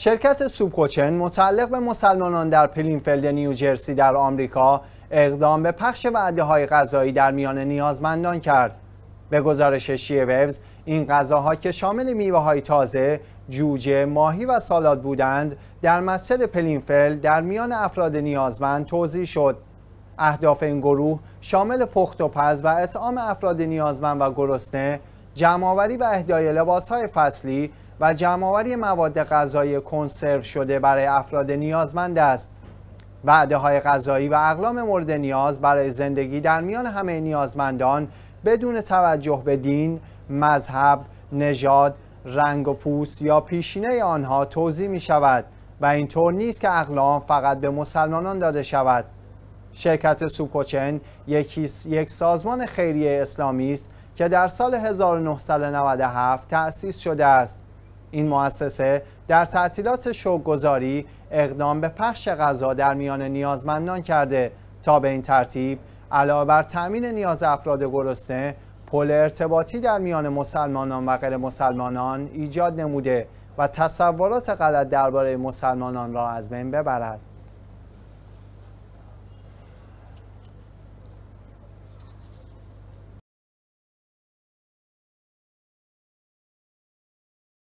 شرکت سوبکوچن متعلق به مسلمانان در پلینفلد نیوجرسی در آمریکا اقدام به پخش وعده های غذایی در میان نیازمندان کرد. به گزارش شیه ویوز، این غذاها که شامل میوه های تازه، جوجه، ماهی و سالاد بودند در مسجد پلینفلد در میان افراد نیازمند توضیح شد. اهداف این گروه شامل پخت و پز و اطعام افراد نیازمند و گرسنه جمعآوری و اهدای لباسهای فصلی و جمعآوری مواد غذایی کنسرو شده برای افراد نیازمند است وعده های غذایی و اقلام مورد نیاز برای زندگی در میان همه نیازمندان بدون توجه به دین، مذهب، نژاد، رنگ و پوست یا پیشینه آنها توضیح می شود و اینطور نیست که اقلام فقط به مسلمانان داده شود. شرکت سوکوچن یک سازمان خیریه اسلامی است که در سال 1997 تأسیس شده است این مؤسسه در تعطیلات شوگذاری اقدام به پخش غذا در میان نیازمندان کرده تا به این ترتیب علاوه بر تأمین نیاز افراد گرسنه پل ارتباطی در میان مسلمانان و غیر مسلمانان ایجاد نموده و تصورات غلط درباره مسلمانان را از بین ببرد